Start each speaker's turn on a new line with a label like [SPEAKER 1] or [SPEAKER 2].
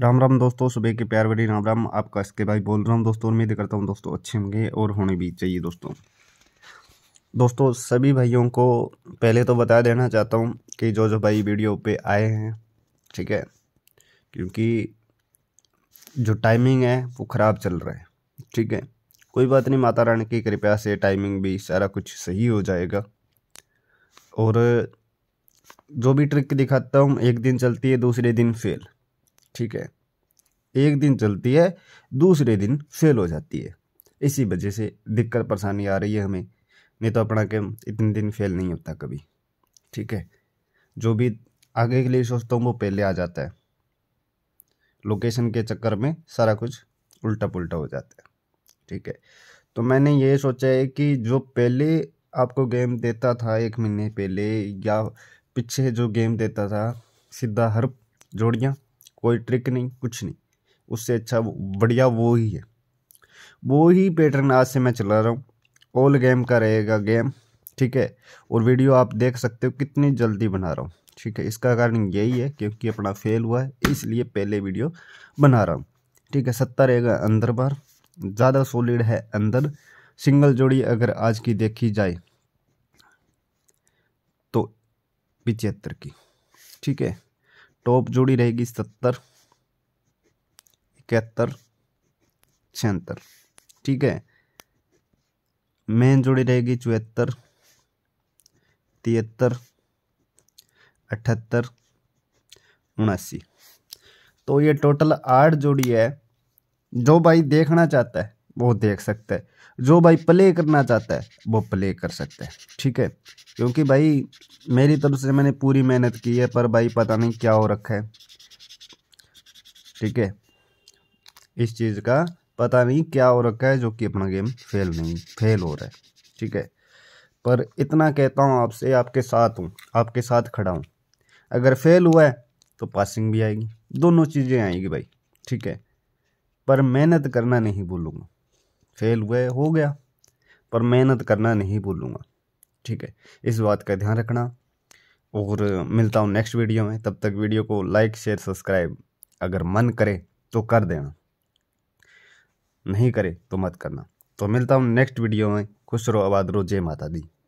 [SPEAKER 1] राम राम दोस्तों सुबह के प्यार बड़ी राम राम आपका इसके भाई बोल रहा हूँ दोस्तों उम्मीद करता हूँ दोस्तों अच्छे होंगे और होने भी चाहिए दोस्तों दोस्तों सभी भाइयों को पहले तो बता देना चाहता हूँ कि जो जो भाई वीडियो पे आए हैं ठीक है क्योंकि जो टाइमिंग है वो ख़राब चल रहा है ठीक है कोई बात नहीं माता रानी की कृपया से टाइमिंग भी सारा कुछ सही हो जाएगा और जो भी ट्रिक दिखाता हूँ एक दिन चलती है दूसरे दिन फेल ठीक है एक दिन चलती है दूसरे दिन फेल हो जाती है इसी वजह से दिक्कत परेशानी आ रही है हमें नहीं तो अपना गेम इतने दिन फेल नहीं होता कभी ठीक है जो भी आगे के लिए सोचता हूँ वो पहले आ जाता है लोकेशन के चक्कर में सारा कुछ उल्टा पुल्टा हो जाता है ठीक है तो मैंने ये सोचा है कि जो पहले आपको गेम देता था एक महीने पहले या पीछे जो गेम देता था सीधा हर जोड़ियाँ कोई ट्रिक नहीं कुछ नहीं उससे अच्छा बढ़िया वो ही है वो ही पैटर्न आज से मैं चला रहा हूँ ऑल गेम का रहेगा गेम ठीक है और वीडियो आप देख सकते हो कितनी जल्दी बना रहा हूँ ठीक है इसका कारण यही है क्योंकि अपना फेल हुआ है इसलिए पहले वीडियो बना रहा हूँ ठीक है सत्ता रहेगा अंदर बार ज़्यादा सॉलिड है अंदर सिंगल जोड़ी अगर आज की देखी जाए तो पिचहत्तर की ठीक है टॉप जोड़ी रहेगी सत्तर इकहत्तर छिहत्तर ठीक है मेन जोड़ी रहेगी चौहत्तर तिहत्तर अठहत्तर उनासी तो ये टोटल आठ जोड़ी है जो भाई देखना चाहता है वो देख सकता है जो भाई प्ले करना चाहता है वो प्ले कर सकता है ठीक है क्योंकि भाई मेरी तरफ से मैंने पूरी मेहनत की है पर भाई पता नहीं क्या हो रखा है ठीक है इस चीज़ का पता नहीं क्या हो रखा है जो कि अपना गेम फेल नहीं फेल हो रहा है ठीक है पर इतना कहता हूँ आपसे आपके साथ हूँ आपके साथ खड़ा हूँ अगर फेल हुआ है तो पासिंग भी आएगी दोनों चीज़ें आएगी भाई ठीक है पर मेहनत करना नहीं भूलूँगा फेल हुए हो गया पर मेहनत करना नहीं भूलूँगा ठीक है इस बात का ध्यान रखना और मिलता हूँ नेक्स्ट वीडियो में तब तक वीडियो को लाइक शेयर सब्सक्राइब अगर मन करे तो कर देना नहीं करे तो मत करना तो मिलता हूँ नेक्स्ट वीडियो में खुश रहो आबाद रहो जय माता दी